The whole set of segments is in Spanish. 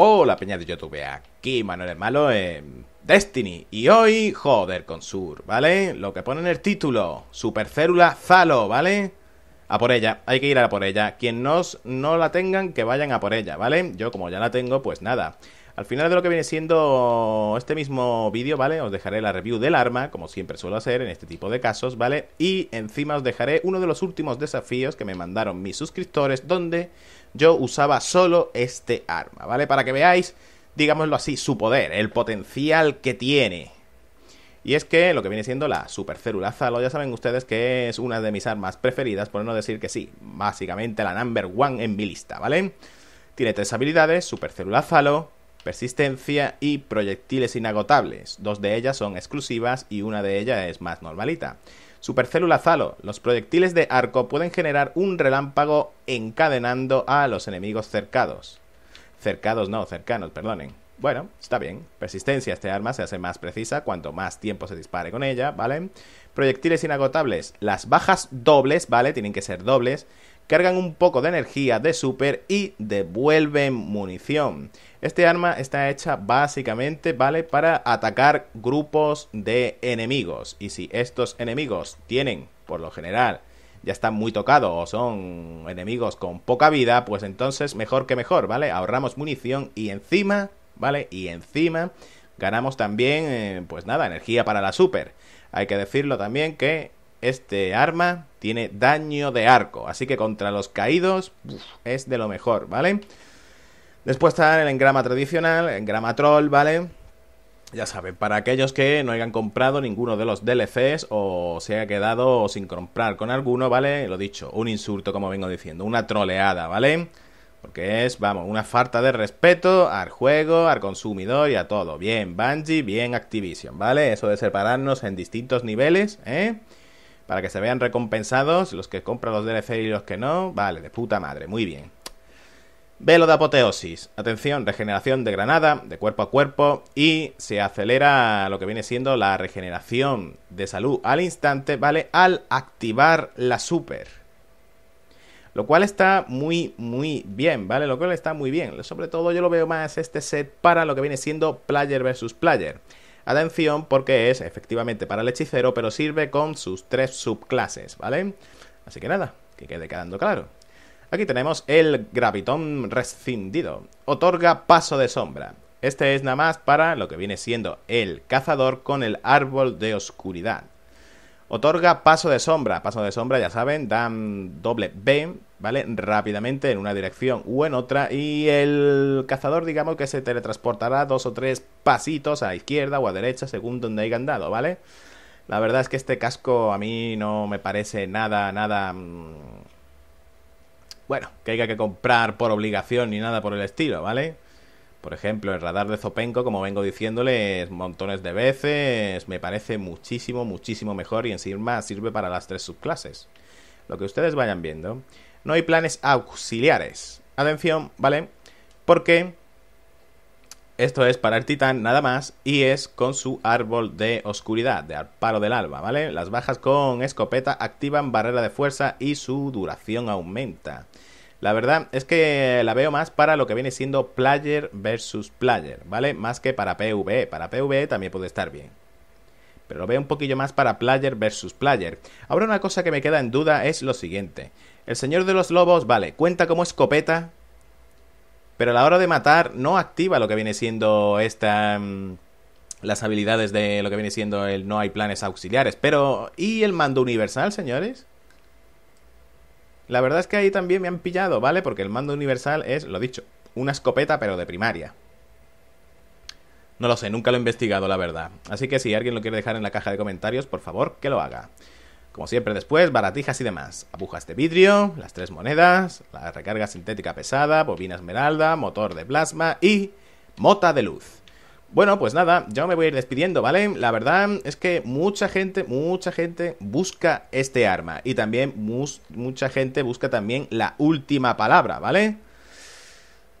Hola peña de YouTube, aquí Manuel el Malo en Destiny Y hoy, joder, con Sur, ¿vale? Lo que pone en el título, Supercélula Zalo, ¿vale? A por ella, hay que ir a por ella Quien nos, no la tengan, que vayan a por ella, ¿vale? Yo como ya la tengo, pues nada Al final de lo que viene siendo este mismo vídeo, ¿vale? Os dejaré la review del arma, como siempre suelo hacer en este tipo de casos, ¿vale? Y encima os dejaré uno de los últimos desafíos que me mandaron mis suscriptores Donde yo usaba solo este arma, ¿vale? Para que veáis, digámoslo así, su poder, el potencial que tiene. Y es que lo que viene siendo la supercélula Zalo, ya saben ustedes que es una de mis armas preferidas, por no decir que sí, básicamente la number one en mi lista, ¿vale? Tiene tres habilidades, supercélula Zalo, persistencia y proyectiles inagotables. Dos de ellas son exclusivas y una de ellas es más normalita. Supercélula Zalo. Los proyectiles de arco pueden generar un relámpago encadenando a los enemigos cercados. Cercados no, cercanos, perdonen. Bueno, está bien. Persistencia. Este arma se hace más precisa cuanto más tiempo se dispare con ella, ¿vale? Proyectiles inagotables. Las bajas dobles, ¿vale? Tienen que ser dobles cargan un poco de energía de super y devuelven munición. Este arma está hecha básicamente, ¿vale? Para atacar grupos de enemigos. Y si estos enemigos tienen, por lo general, ya están muy tocados o son enemigos con poca vida, pues entonces mejor que mejor, ¿vale? Ahorramos munición y encima, ¿vale? Y encima ganamos también, eh, pues nada, energía para la super. Hay que decirlo también que este arma tiene daño de arco, así que contra los caídos es de lo mejor, ¿vale? Después está el engrama tradicional, engrama troll, ¿vale? Ya saben, para aquellos que no hayan comprado ninguno de los DLCs o se ha quedado sin comprar con alguno, ¿vale? Lo dicho, un insulto, como vengo diciendo, una troleada, ¿vale? Porque es, vamos, una falta de respeto al juego, al consumidor y a todo. Bien Bungie, bien Activision, ¿vale? Eso de separarnos en distintos niveles, ¿eh? para que se vean recompensados los que compran los DLC y los que no. Vale, de puta madre, muy bien. Velo de apoteosis. Atención, regeneración de granada, de cuerpo a cuerpo, y se acelera lo que viene siendo la regeneración de salud al instante, ¿vale? Al activar la super. Lo cual está muy, muy bien, ¿vale? Lo cual está muy bien. Sobre todo yo lo veo más este set para lo que viene siendo player versus player. Atención porque es efectivamente para el hechicero, pero sirve con sus tres subclases, ¿vale? Así que nada, que quede quedando claro. Aquí tenemos el gravitón rescindido. Otorga paso de sombra. Este es nada más para lo que viene siendo el cazador con el árbol de oscuridad. Otorga paso de sombra. Paso de sombra, ya saben, dan doble B, ¿vale? Rápidamente en una dirección u en otra. Y el cazador, digamos que se teletransportará dos o tres pasitos a izquierda o a derecha, según donde hayan dado, ¿vale? La verdad es que este casco a mí no me parece nada, nada. Mm, bueno, que haya que comprar por obligación ni nada por el estilo, ¿vale? Por ejemplo, el radar de Zopenco, como vengo diciéndoles montones de veces, me parece muchísimo, muchísimo mejor y encima sirve para las tres subclases. Lo que ustedes vayan viendo. No hay planes auxiliares. Atención, ¿vale? Porque esto es para el titán nada más y es con su árbol de oscuridad, de paro del alba, ¿vale? Las bajas con escopeta activan barrera de fuerza y su duración aumenta. La verdad es que la veo más para lo que viene siendo player versus player, ¿vale? Más que para PvE. Para PvE también puede estar bien. Pero lo veo un poquillo más para player versus player. Ahora una cosa que me queda en duda es lo siguiente. El señor de los lobos, vale, cuenta como escopeta. Pero a la hora de matar no activa lo que viene siendo esta... Mm, las habilidades de lo que viene siendo el no hay planes auxiliares. Pero... ¿Y el mando universal, señores? La verdad es que ahí también me han pillado, ¿vale? Porque el mando universal es, lo dicho, una escopeta pero de primaria. No lo sé, nunca lo he investigado, la verdad. Así que si alguien lo quiere dejar en la caja de comentarios, por favor, que lo haga. Como siempre, después, baratijas y demás. Agujas de vidrio, las tres monedas, la recarga sintética pesada, bobina esmeralda, motor de plasma y mota de luz. Bueno, pues nada, yo me voy a ir despidiendo, ¿vale? La verdad es que mucha gente, mucha gente busca este arma. Y también mucha gente busca también la última palabra, ¿vale?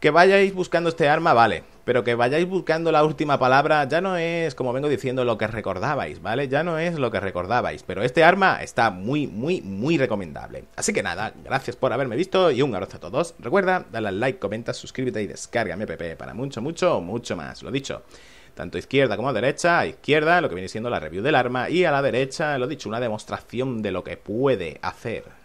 Que vayáis buscando este arma, vale pero que vayáis buscando la última palabra ya no es, como vengo diciendo, lo que recordabais, ¿vale? Ya no es lo que recordabais, pero este arma está muy, muy, muy recomendable. Así que nada, gracias por haberme visto y un abrazo a todos. Recuerda, dale al like, comenta, suscríbete y descárgame, mi para mucho, mucho, mucho más. Lo dicho tanto izquierda como derecha. A izquierda, lo que viene siendo la review del arma, y a la derecha, lo dicho, una demostración de lo que puede hacer.